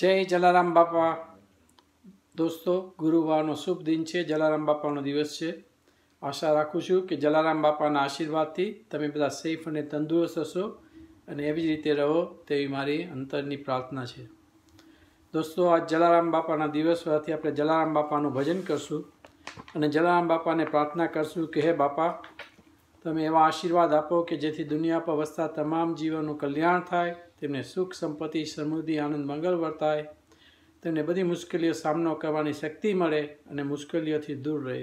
જય જલારામ બાપા દોસ્તો ગુરુવારનો શુભ દિન છે જલારામ બાપાનો દિવસ છે આશા રાખું છું કે જલારામ બાપાના આશીર્વાદથી તમે બધા સેફ અને તંદુરસ્ત હશો અને એવી જ રીતે રહો તેવી મારી અંતરની પ્રાર્થના છે દોસ્તો આજ જલારામ બાપાના દિવસ હોવાથી આપણે જલારામ બાપાનું ભજન કરશું અને જલારામ બાપાને પ્રાર્થના કરશું કે હે બાપા તમે એવા આશીર્વાદ આપો કે જેથી દુનિયા પર વસતા તમામ જીવનનું કલ્યાણ થાય તેમને સુખ સંપત્તિ સમૃદ્ધિ આનંદ મંગળ વર્તાય તેમને બધી મુશ્કેલીઓ સામનો કરવાની શક્તિ મળે અને મુશ્કેલીઓથી દૂર રહે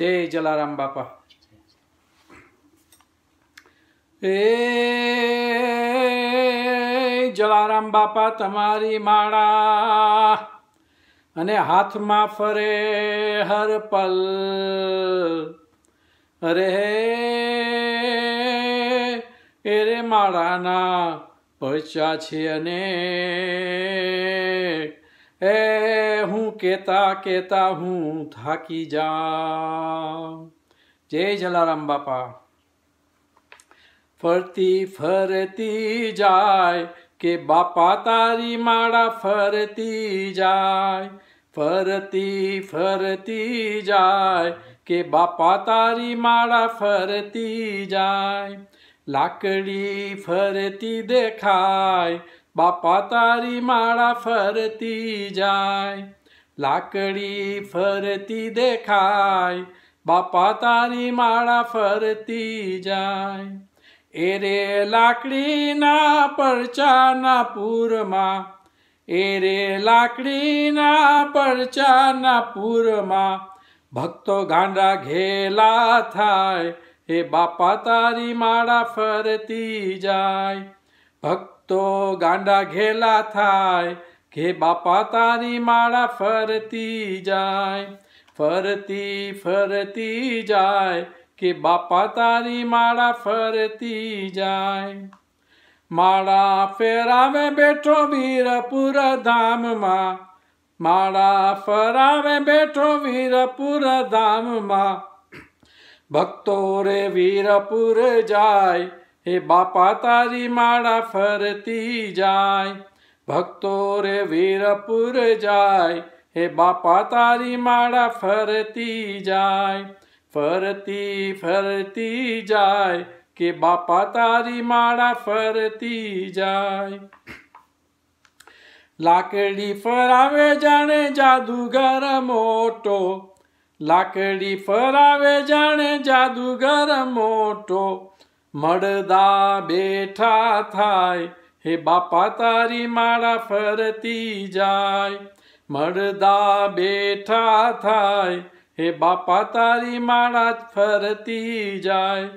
જય જલારામ બાપા એ જલારામ બાપા તમારી માળા અને હાથમાં ફરે હર પલ અરે હે એરે માળાના પચ્યા છે અને એ હું કહેતા કહેતા હું થાકી જાઉં જય જલારામ બાપા ફરતી ફરતી જાય કે બાપા તારી માળા ફરતી જાય ફરતી ફરતી જાય કે બાપા તારી માળા ફરતી જાય લાકડી ફરતી દેખાય બાપા તારી માળા ફરતી જાય લાકડી ફરતી દેખાય બાપા તારી માળા ફરતી જાય એ રે લાકડીના પરચાના પૂરમાં એ રે લાકડીના પરચાના પૂરમાં ભક્તો ગાંડા ઘેલા થાય हे बापा तारी माड़ा फरती जाय भक्त गांडा घेला थाय हे बापा तारी माड़ा फरती जाय फरती फरती जाय के बापा तारी माड़ा फरती जाय माड़ा फेरावे बैठो वीरपुर धाम मा माड़ा फरावे बैठो वीरपुर धाम मा ભક્તો રે વીરપુર જાય હે બાપા તારી માળા ફરતી જાય ભક્તો રે વીરપુર જાય હે બાપા તારી માળા ફરતી જાય ફરતી ફરતી જાય કે બાપા તારી માળા ફરતી જાય લાકડી ફરાવે જાણે જાદુગર મોટો લાકડી ફરાવે જાણે જાદુગર મોટો મળદા બેઠા થાય હે બાપા તારી માળા ફરતી જાય મળદા બેઠા થાય હે બાપા તારી માળા ફરતી જાય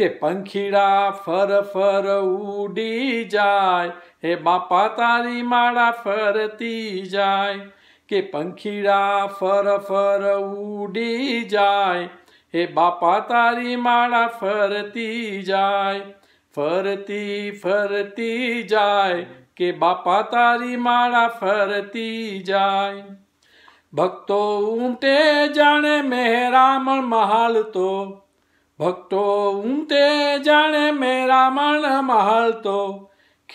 કે પંખીડા ફર ફર ઉડી જાય હે બાપા તારી માળા ફરતી જાય કે પંખીડા ફર ફર ઉડી જાય હે બાપા તારી માળા ફરતી જાય ફરતી ફરતી જાય કે બાપા તારી માળા ફરતી જાય ભક્તો ઉમટે જાણે મહેરામણ મહાલતો ભક્તો ઉમટે જાણે મહેરામણ મહાલતો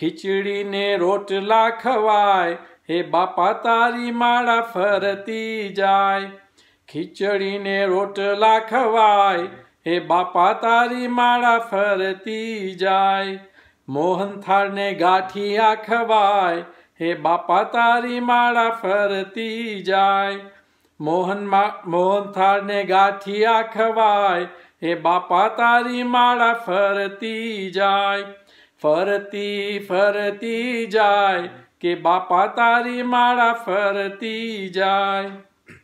ખીચડીને રોટલા ખવાય હે બાપા તારી માળા ફરતી જાય ખીચડીને રોટલા ખવાય હે બાપા તારી માળા ફરતી જાય મોહનથાળને ગાંઠિયા ખવાય હે બાપા તારી માળા ફરતી જાય મોહન મોહનથાળને ગાંઠિયા ખવાય હે બાપા તારી માળા ફરતી જાય ફરતી ફરતી જાય કે બાપા તારી માળા ફરતી જાય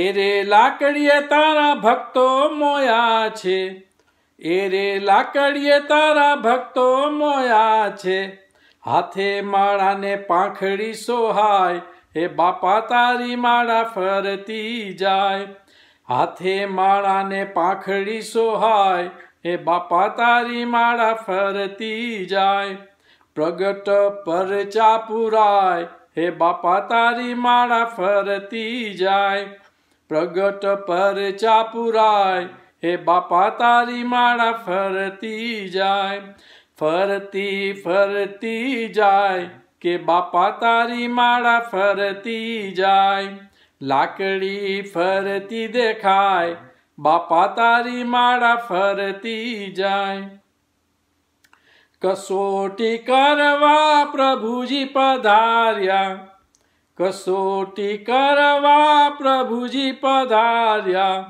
એરે લાકડીએ તારા ભક્તો મોયા છે એરે લાકડીએ તારા ભક્તો મોયા છે હાથે માળાને પાંખડી સોહાય હે બાપા તારી માળા ફરતી જાય હાથે માળાને પાંખડી સોહાય હે બાપા તારી માળા ફરતી જાય પ્રગટ પર ચા પુરાય હે બાપા તારી માળા ફરતી જાય પ્રગટ પર ચા પુરાય હે બાપા તારી માળા ફરતી જાય ફરતી ફરતી જાય કે બાપા તારી માળા ફરતી જાય લાકડી ફરતી દેખાય બાપા તારી માળા ફરતી જાય કસોટી કરવા પ્રભુજી પધાર્યા કસોટી કરવા પ્રભુજી પધાર્યા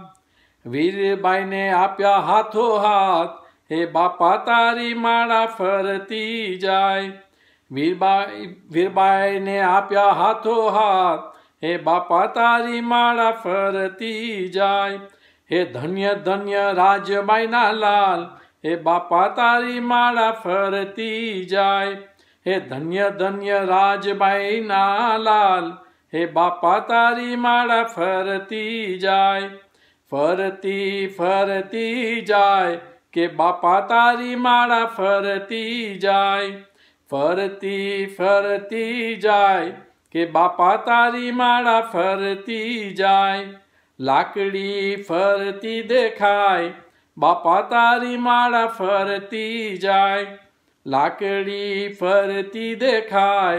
વીરબાઈને આપ્યા હાથો હાથ હે બાપા તારી માળા ફરતી જાય વીરબાઈ વીરબાઈને આપ્યા હાથો હાથ હે બાપા તારી માળા ફરતી જાય હે ધન્ય ધન્ય રાજબાઈના લાલ हे बापा तारी माला फरती जाय हे धन्य धन्य राज भाई नालाल हे बापा तारी माला फरती जाए फरती फरती जाए के बापा तारी माला फरती जाय फरती फरती जाय के बापा तारी माला फरती जाय लाकड़ी फरती देखाए બાપા તારી માળા ફરતી જાય લાકડી ફરતી દેખાય